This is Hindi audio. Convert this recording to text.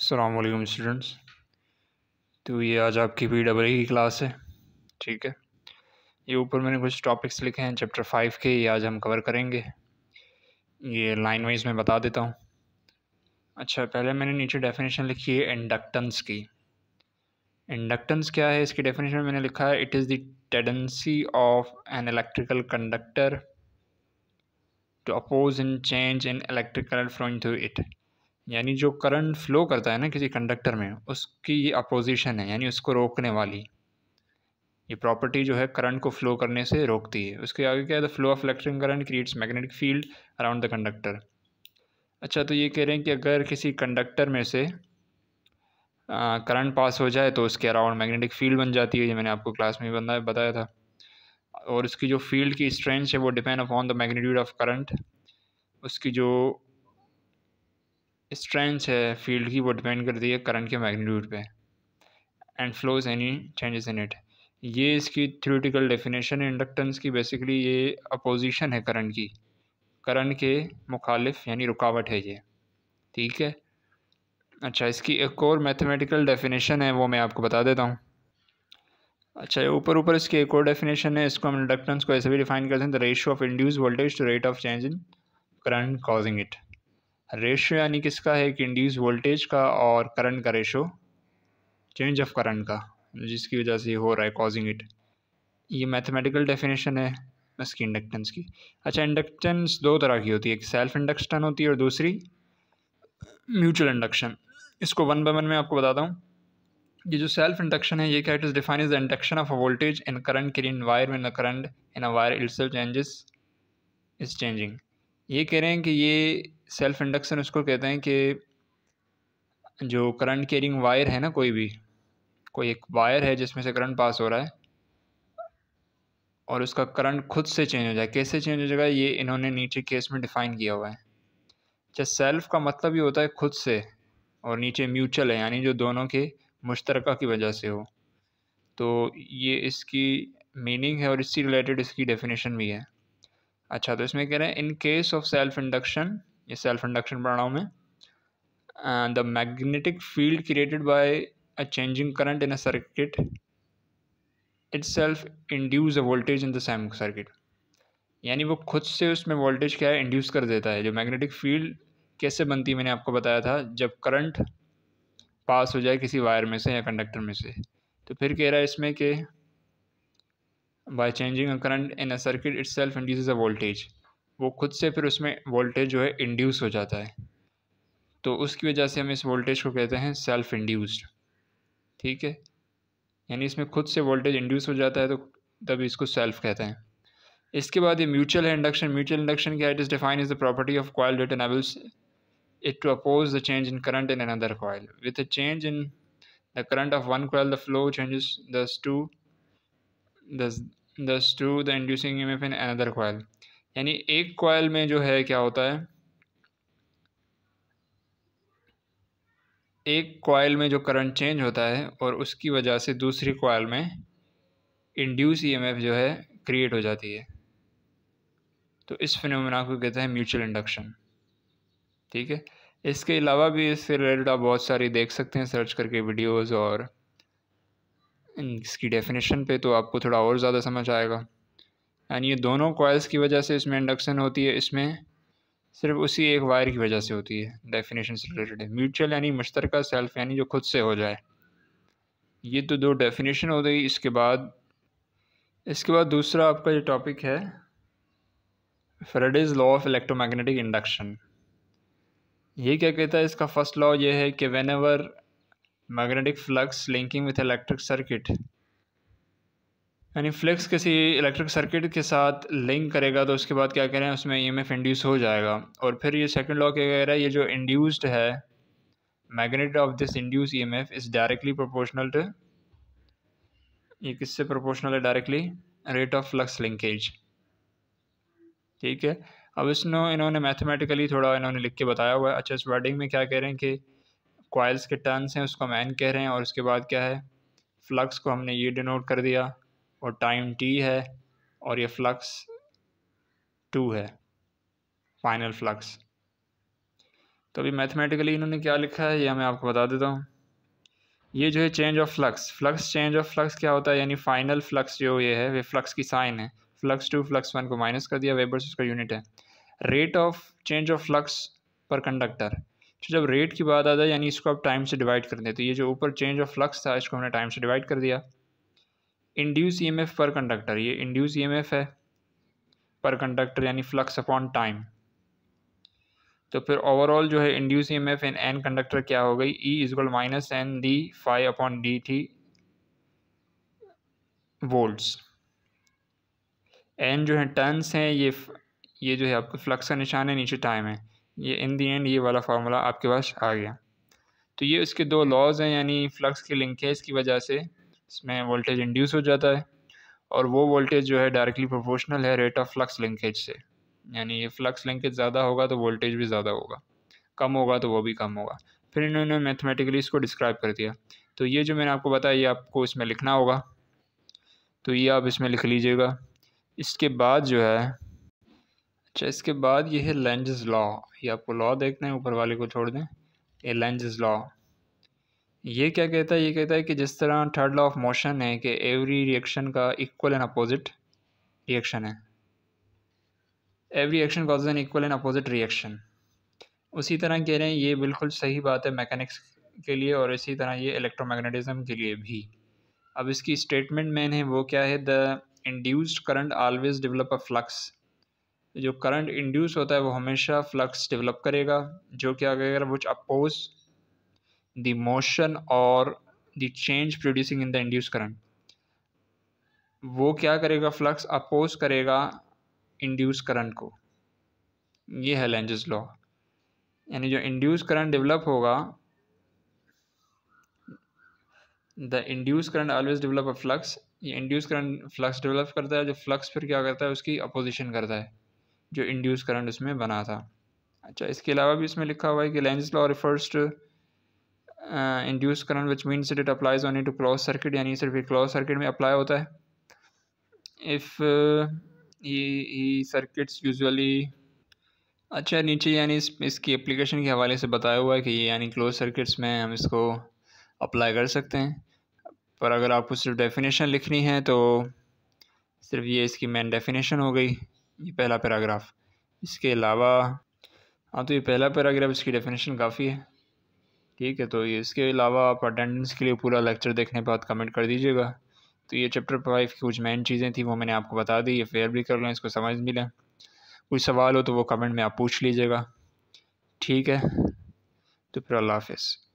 अलैक्म स्टूडेंट्स तो ये आज आपकी पी डबल की क्लास है ठीक है ये ऊपर मैंने कुछ टॉपिक्स लिखे हैं चैप्टर फाइव के ये आज हम कवर करेंगे ये लाइन वाइज मैं बता देता हूँ अच्छा पहले मैंने नीचे डेफिनेशन लिखी है इंडक्टेंस की इंडक्टेंस क्या है इसकी डेफिनेशन मैंने लिखा है it is the tendency of an electrical conductor to oppose in change in electrical flowing through it यानी जो करंट फ्लो करता है ना किसी कंडक्टर में उसकी ये अपोजिशन है यानी उसको रोकने वाली ये प्रॉपर्टी जो है करंट को फ्लो करने से रोकती है उसके आगे क्या है the flow of electric current creates magnetic field around the conductor अच्छा तो ये कह रहे हैं कि अगर किसी कंडक्टर में से करंट पास हो जाए तो उसके अराउंड मैग्नेटिक फील्ड बन जाती है ये मैंने आपको क्लास में बनाया बताया था और उसकी जो फील्ड की स्ट्रेंथ है वो depend upon the magnitude of current उसकी जो स्ट्रेंथ है फील्ड की वो डिपेंड करती है करंट के मैग्नीट्यूड पे and flows any changes in it ये इसकी थ्योरेटिकल डेफिनेशन है इंडक्टेंस की बेसिकली ये अपोजिशन है करंट की करंट के मुखालिफ यानी रुकावट है ये ठीक है अच्छा इसकी एक और मैथमेटिकल डेफिनेशन है वो मैं आपको बता देता हूँ अच्छा ऊपर ऊपर इसकी एक और डेफिनेशन है इसको हम इंडक्टेंस को ऐसे भी डिफाइन करते हैं the ratio of induce voltage to rate of change in current causing it ratio यानी किसका है कि इंड्यूस वोल्टेज का और करंट का रेशो चेंज ऑफ करंट का जिसकी वजह से हो रहा है कॉजिंग इट ये मैथमेटिकल डेफिनेशन है इसकी इंडक्टेंस की अच्छा इंडक्टेंस दो तरह की होती है एक सेल्फ इंडक्शन होती है और दूसरी म्यूचुअल इंडक्शन इसको वन बाय वन में आपको बताता हूँ ये जो सेल्फ इंडक्शन है ये क्या it is define is the induction of a voltage in current के इन वायर में current in a wire it changes is changing ये कह रहे हैं कि ये सेल्फ इंडक्शन उसको कहते हैं कि जो करंट कैरिंग वायर है ना कोई भी कोई एक वायर है जिसमें से करंट पास हो रहा है और उसका करंट खुद से चेंज हो जाए कैसे चेंज हो जाएगा ये इन्होंने नीचे केस में डिफ़ाइन किया हुआ है अच्छा सेल्फ का मतलब ये होता है खुद से और नीचे म्यूचुअल है यानी जो दोनों के मुश्तरक की वजह से हो तो ये इसकी मीनिंग है और इससे रिलेटेड इसकी डेफिनेशन भी है अच्छा तो इसमें कह रहे हैं in case of self induction ये सेल्फ इंडक्शन प्रणाम है the magnetic field created by a changing current in a circuit its self induce a voltage in the same circuit यानी वो खुद से उसमें वोल्टेज क्या है इंड्यूस कर देता है जो मैग्नेटिक फील्ड कैसे बनती है मैंने आपको बताया था जब करंट पास हो जाए किसी वायर में से या कंडक्टर में से तो फिर कह रहा है इसमें कि by changing a current in a circuit its self induce a voltage वो खुद से फिर उसमें वोल्टेज जो है इंड्यूस हो जाता है तो उसकी वजह से हम इस वोल्टेज को कहते हैं सेल्फ इंड्यूस्ड ठीक है यानी इसमें खुद से वोल्टेज इंड्यूस हो जाता है तो तब इसको सेल्फ कहते हैं इसके बाद ये म्यूचुअल है इंडक्शन म्यूचुअल इंडक्शन क्या it is define is the property of coil that enables it to oppose the change in current in another coil. With a change in the current of one coil, the flow changes thus to दस thus to the inducing EMF in another यानी एक कॉयल में जो है क्या होता है एक कॉयल में जो करंट चेंज होता है और उसकी वजह से दूसरी कॉयल में इंड्यूस ईएमएफ e जो है क्रिएट हो जाती है तो इस फिनोमेना को कहते हैं म्यूचुअल इंडक्शन ठीक है इसके अलावा भी इससे रिलेटेड आप बहुत सारी देख सकते हैं सर्च करके वीडियोस और इसकी डेफिनेशन पे तो आपको थोड़ा और ज़्यादा समझ आएगा एंड ये दोनों कॉयल्स की वजह से इसमें इंडक्शन होती है इसमें सिर्फ उसी एक वायर की वजह से होती है डेफिनेशन से रिलेटेड है म्यूचुअल यानी मुश्तरका सेल्फ यानी जो खुद से हो जाए ये तो दो डेफिनेशन हो गई इसके बाद इसके बाद दूसरा आपका जो टॉपिक है Faraday's law of electromagnetic induction ये क्या कहता है इसका फर्स्ट लॉ ये है कि whenever magnetic flux linking with electric circuit यानी फ्लेक्स किसी इलेक्ट्रिक सर्किट के साथ लिंक करेगा तो उसके बाद क्या कह रहे हैं उसमें ई एम एफ इंड्यूस हो जाएगा और फिर ये सेकंड लॉ क्या कह रहा है ये जो इंड्यूस्ड है magnet of this induce E M F is directly proportional to ये किससे प्रोपोर्शनल है directly rate of flux linkage ठीक है अब इसने इन्होंने मैथमेटिकली थोड़ा इन्होंने लिख के बताया हुआ है अच्छा इस वर्डिंग में क्या कह रहे हैं कि क्वाइल्स के टर्नस हैं उसको हम एन कह रहे हैं और उसके बाद क्या है फ्लक्स को हमने ये डिनोट कर दिया और टाइम टी है और ये फ्लक्स टू है फाइनल फ्लक्स तो अभी मैथमेटिकली इन्होंने क्या लिखा है ये मैं आपको बता देता हूँ ये जो है change of flux flux change of flux क्या होता है यानी फाइनल फ्लक्स जो ये है वे फ्लक्स की साइन है फ्लक्स टू फ्लक्स वन को माइनस कर दिया वेबर्स उसका यूनिट है rate of change of flux per conductor तो जब रेट की बात आ जाए यानी इसको आप टाइम से डिवाइड कर दें तो ये जो ऊपर चेंज ऑफ फ्लक्स था इसको हमने टाइम से डिवाइड कर दिया इंड्यूस ईएमएफ पर कंडक्टर ये इंड्यूस ईएमएफ e है पर कंडक्टर यानी फ्लक्स अपॉन टाइम तो फिर ओवरऑल जो है induce EMF in N conductor क्या हो गई E equal minus N D phi upon D T volts N जो है टर्न्स हैं ये ये जो है आपको फ्लक्स का निशान है नीचे टाइम है ये इन दी एंड ये वाला फार्मूला आपके पास आ गया तो ये इसके दो लॉज हैं यानी फ्लक्स की लिंकेज की वजह से इसमें वोल्टेज इंड्यूस हो जाता है और वो वोल्टेज जो है डायरेक्टली प्रोपोर्शनल है रेट ऑफ फ्लक्स लिंकेज से यानी ये फ्लक्स लिंकेज ज़्यादा होगा तो वोल्टेज भी ज़्यादा होगा कम होगा तो वो भी कम होगा फिर इन्होंने मैथमेटिकली इसको डिस्क्राइब कर दिया तो ये जो मैंने आपको बताया ये आपको इसमें लिखना होगा तो ये आप इसमें लिख लीजिएगा इसके बाद जो है अच्छा इसके बाद ये है लेंजेस लॉ ये आपको लॉ देखना है ऊपर वाले को छोड़ दें ये लेंजेस लॉ ये क्या कहता है ये कहता है कि जिस तरह थर्ड लॉ ऑफ मोशन है कि एवरी रिएक्शन का इक्वल एंड अपोजिट रिएक्शन है every action cause an equal and opposite reaction उसी तरह कह रहे हैं ये बिल्कुल सही बात है मैकेनिक्स के लिए और इसी तरह ये इलेक्ट्रोमैग्नेटिज्म के लिए भी अब इसकी स्टेटमेंट मैन है वो क्या है the induced current always develop a flux जो करंट इंड्यूस होता है वो हमेशा फ्लक्स डेवलप करेगा जो क्या अगर which oppose the motion or the change producing in the induced current वो क्या करेगा फ्लक्स अपोज करेगा इंड्यूस करंट को ये है लेंजेस लॉ यानी जो इंड्यूस करंट डेवलप होगा the induce current always develop a flux ये इंड्यूस करंट फ्लक्स डेवलप करता है जो फ्लक्स फिर क्या करता है उसकी अपोजिशन करता है जो इंड्यूस करंट उसमें बना था अच्छा इसके अलावा भी इसमें लिखा हुआ है कि Lenz's law refers to induce current which mean it applies on to close circuit यानी सिर्फ ये क्लोज सर्किट में अप्लाई होता है इफ़ ही सर्किट्स यूजुअली अच्छा नीचे यानी इस इसकी एप्लीकेशन के हवाले से बताया हुआ है कि ये यानी क्लोज सर्किट्स में हम इसको अप्लाई कर सकते हैं पर अगर आपको सिर्फ डेफिनेशन लिखनी है तो सिर्फ ये इसकी मेन डेफिनेशन हो गई ये पहला पैराग्राफ इसके अलावा हाँ तो ये पहला पैराग्राफ इसकी डेफिनेशन काफ़ी है ठीक है तो इसके अलावा आप अटेंडेंस के लिए पूरा लेक्चर देखने के बाद कमेंट कर दीजिएगा तो ये चैप्टर फाइव की कुछ मेन चीज़ें थी वो मैंने आपको बता दी ये फेयर भी कर लें इसको समझ भी लें कुछ सवाल हो तो वो कमेंट में आप पूछ लीजिएगा ठीक है तो फिर अल्लाह हाफिज़